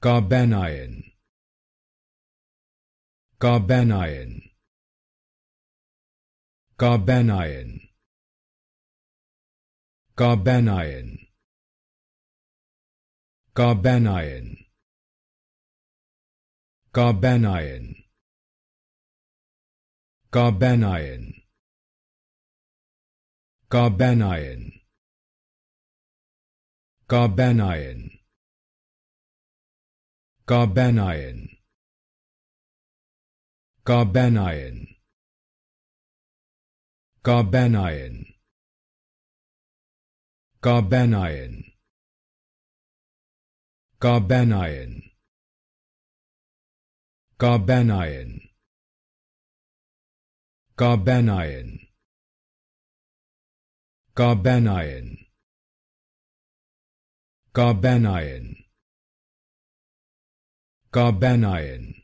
Carbanion Carbanion Carbanion Carbanion Carbanion Carbanion Carbanion Carbanion Carbanion Garbanion Garbanion Garbanion Garbanion Garbanion Garbanion Garbanion Garbanion Garbanion Carbanion